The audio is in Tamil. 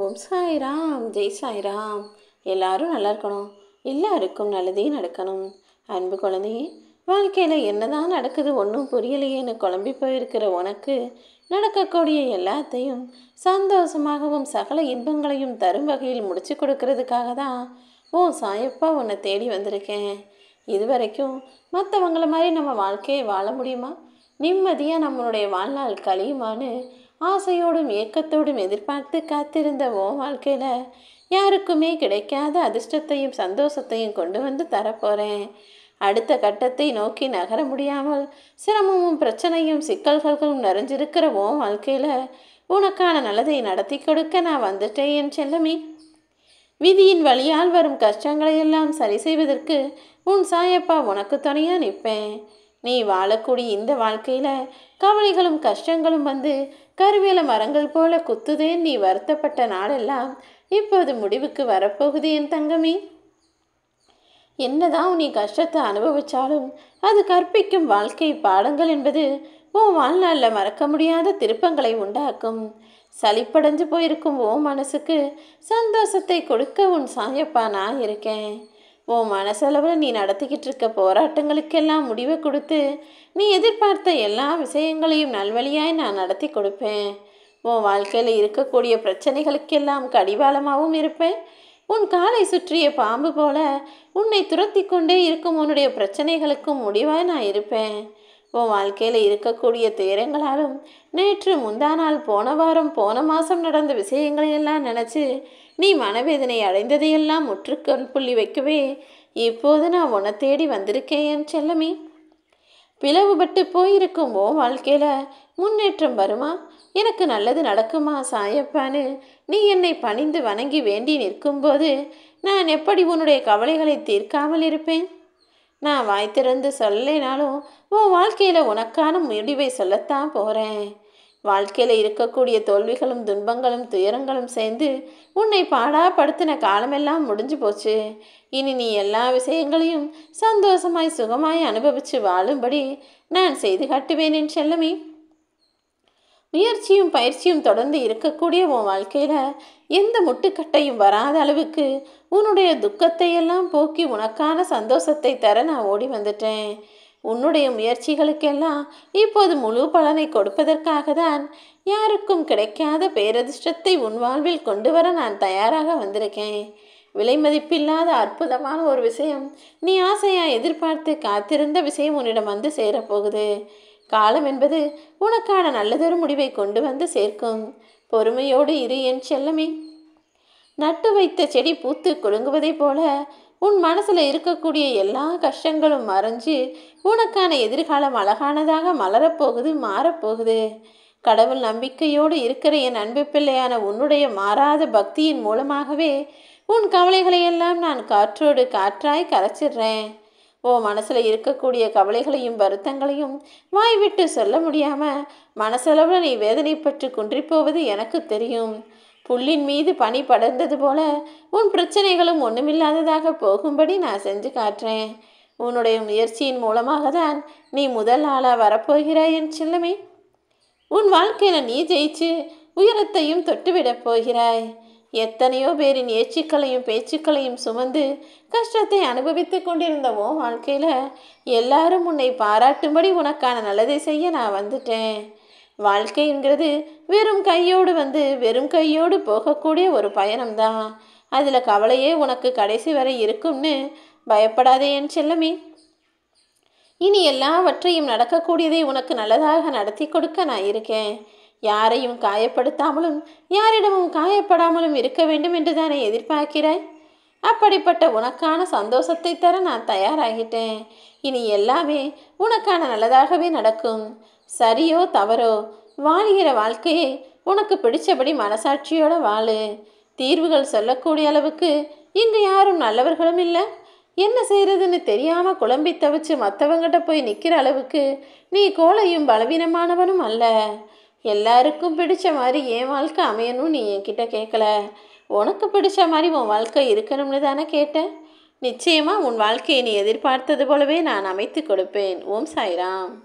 ஓம் சாய்ராம் ஜெய் சாய்ராம் எல்லாரும் நல்லா இருக்கணும் எல்லாருக்கும் நல்லதே நடக்கணும் அன்பு குழந்தையே வாழ்க்கையில் என்னதான் நடக்குது ஒன்றும் புரியலையேன்னு குழம்பி போயிருக்கிற உனக்கு நடக்கக்கூடிய எல்லாத்தையும் சந்தோஷமாகவும் சகல இன்பங்களையும் தரும் வகையில் முடிச்சு கொடுக்கறதுக்காக தான் ஓ சாயப்பா உன்னை தேடி வந்திருக்கேன் இது வரைக்கும் மற்றவங்கள மாதிரி நம்ம வாழ்க்கையை வாழ முடியுமா நிம்மதியாக நம்மளுடைய வாழ்நாள் கழியுமான்னு ஆசையோடும் ஏக்கத்தோடும் எதிர்பார்த்து காத்திருந்த ஓ வாழ்க்கையில் யாருக்குமே கிடைக்காத அதிர்ஷ்டத்தையும் சந்தோஷத்தையும் கொண்டு வந்து தரப்போகிறேன் அடுத்த கட்டத்தை நோக்கி நகர முடியாமல் சிரமமும் பிரச்சனையும் சிக்கல்களும் நிறைஞ்சிருக்கிற ஓ வாழ்க்கையில் உனக்கான நல்லதை நடத்தி கொடுக்க நான் வந்துட்டேன் செல்லமே விதியின் வழியால் வரும் கஷ்டங்களையெல்லாம் சரி செய்வதற்கு உன் சாயப்பா உனக்கு துணையாக நிற்பேன் நீ வாழக்கூடிய இந்த வாழ்க்கையில் கவலைகளும் கஷ்டங்களும் வந்து கருவேல மரங்கள் போல குத்துதேன்னு நீ வருத்தப்பட்ட நாளெல்லாம் இப்போது முடிவுக்கு வரப்போகுது என் தங்கமி என்னதான் நீ கஷ்டத்தை அனுபவிச்சாலும் அது கற்பிக்கும் வாழ்க்கை பாடங்கள் என்பது உன் வாழ்நாளில் மறக்க முடியாத திருப்பங்களை உண்டாக்கும் சளிப்படைஞ்சு போயிருக்கும் ஓ மனசுக்கு சந்தோஷத்தை கொடுக்க உன் சாயப்பா நான் இருக்கேன் உன் மனசளவில் நீ நடத்திக்கிட்டு இருக்க போராட்டங்களுக்கெல்லாம் முடிவை கொடுத்து நீ எதிர்பார்த்த எல்லா விஷயங்களையும் நல்வழியாய் நான் நடத்தி கொடுப்பேன் உன் வாழ்க்கையில் இருக்கக்கூடிய பிரச்சனைகளுக்கெல்லாம் கடிவாளமாகவும் இருப்பேன் உன் காலை சுற்றிய பாம்பு போல உன்னை துரத்தி கொண்டே இருக்கும் உன்னுடைய பிரச்சனைகளுக்கும் முடிவாய் நான் இருப்பேன் உன் வாழ்க்கையில் இருக்கக்கூடிய துயரங்களாலும் நேற்று முந்தா நாள் போன வாரம் போன மாதம் நடந்த விஷயங்களையெல்லாம் நினச்சி நீ மனவேதனை அடைந்ததையெல்லாம் முற்றுக்கண் புள்ளி வைக்கவே இப்போது நான் உன தேடி வந்திருக்கேன் என் செல்லமே பிளவுபட்டு போயிருக்கும் ஓ வாழ்க்கையில் முன்னேற்றம் வருமா எனக்கு நல்லது நடக்குமா சாயப்பான்னு நீ என்னை பணிந்து வணங்கி வேண்டி நிற்கும்போது நான் எப்படி உன்னுடைய கவலைகளை தீர்க்காமல் இருப்பேன் நான் வாய் திறந்து சொல்லலைனாலும் உன் வாழ்க்கையில் உனக்கான முடிவை சொல்லத்தான் போகிறேன் வாழ்க்கையில் இருக்கக்கூடிய தோல்விகளும் துன்பங்களும் துயரங்களும் சேர்ந்து உன்னை பாடாப்படுத்தின காலமெல்லாம் முடிஞ்சு போச்சு இனி நீ எல்லா விஷயங்களையும் சந்தோஷமாய் சுகமாய் அனுபவித்து வாழும்படி நான் செய்து காட்டுவேன் என் செல்லமே முயற்சியும் பயிற்சியும் தொடர்ந்து இருக்கக்கூடிய உன் வாழ்க்கையில் எந்த முட்டுக்கட்டையும் வராத அளவுக்கு உன்னுடைய துக்கத்தையெல்லாம் போக்கி உனக்கான சந்தோஷத்தை தர நான் ஓடி வந்துட்டேன் உன்னுடைய முயற்சிகளுக்கெல்லாம் இப்போது முழு பலனை கொடுப்பதற்காக தான் யாருக்கும் கிடைக்காத பேரதிர்ஷ்டத்தை உன் வாழ்வில் கொண்டு வர நான் தயாராக வந்திருக்கேன் விலை மதிப்பில்லாத அற்புதமான ஒரு விஷயம் நீ ஆசையாக எதிர்பார்த்து காத்திருந்த விஷயம் உன்னிடம் வந்து சேரப்போகுது காலம் என்பது உனக்கான நல்லதொரு முடிவை கொண்டு வந்து சேர்க்கும் பொறுமையோடு இரு என் செல்லமே நட்டு வைத்த செடி பூத்து குலுங்குவதைப் போல உன் மனசில் இருக்கக்கூடிய எல்லா கஷ்டங்களும் மறைஞ்சு உனக்கான எதிர்காலம் அழகானதாக மலரப்போகுது மாறப்போகுது கடவுள் நம்பிக்கையோடு இருக்கிற என் அன்பு பிள்ளையான உன்னுடைய மாறாத பக்தியின் மூலமாகவே உன் கவலைகளையெல்லாம் நான் காற்றோடு காற்றாய் கரைச்சிடுறேன் ஓ மனசில் இருக்கக்கூடிய கவலைகளையும் வருத்தங்களையும் வாய்விட்டு சொல்ல முடியாமல் மனசளவில் நீ வேதனைப்பட்டு குன்றிப்போவது எனக்கு தெரியும் புல்லின் மீது பனி படர்ந்தது போல உன் பிரச்சனைகளும் ஒன்றுமில்லாததாக போகும்படி நான் செஞ்சு காட்டுறேன் உன்னுடைய முயற்சியின் மூலமாக தான் நீ முதல் ஆளாக வரப்போகிறாய் என் செல்லமே உன் வாழ்க்கையில் நீ ஜெயிச்சு உயரத்தையும் தொட்டுவிடப் போகிறாய் எத்தனையோ பேரின் ஏச்சுக்களையும் பேச்சுக்களையும் சுமந்து கஷ்டத்தை அனுபவித்து கொண்டிருந்த ஓ வாழ்க்கையில் எல்லாரும் உன்னை பாராட்டும்படி உனக்கான நல்லதை செய்ய நான் வந்துட்டேன் வாழ்க்கைங்கிறது வெறும் கையோடு வந்து வெறும் கையோடு போகக்கூடிய ஒரு பயணம்தான் அதில் கவலையே உனக்கு கடைசி வரை இருக்கும்னு பயப்படாதே என் செல்லமே இனி எல்லாவற்றையும் நடக்கக்கூடியதை உனக்கு நல்லதாக நடத்தி கொடுக்க நான் இருக்கேன் யாரையும் காயப்படுத்தாமலும் யாரிடமும் காயப்படாமலும் இருக்க வேண்டும் என்று தானே எதிர்பார்க்கிறாய் அப்படிப்பட்ட உனக்கான சந்தோஷத்தை தர நான் தயாராகிட்டேன் இனி எல்லாமே உனக்கான நல்லதாகவே நடக்கும் சரியோ தவறோ வாழ்கிற வாழ்க்கையே உனக்கு பிடிச்சபடி மனசாட்சியோட வாழு தீர்வுகள் சொல்லக்கூடிய அளவுக்கு இங்கு யாரும் நல்லவர்களும் இல்லை என்ன செய்கிறதுன்னு தெரியாமல் குழம்பி தவிச்சு மற்றவங்கிட்ட போய் நிற்கிற அளவுக்கு நீ கோலையும் பலவீனமானவனும் அல்ல எல்லாருக்கும் பிடிச்ச மாதிரி என் வாழ்க்கை அமையணும்னு நீ என்கிட்ட கேட்கல உனக்கு பிடிச்ச மாதிரி உன் வாழ்க்கை இருக்கணும்னு தானே கேட்டேன் நிச்சயமாக உன் வாழ்க்கையை நீ எதிர்பார்த்தது போலவே நான் அமைத்து கொடுப்பேன் ஓம் சாய்ராம்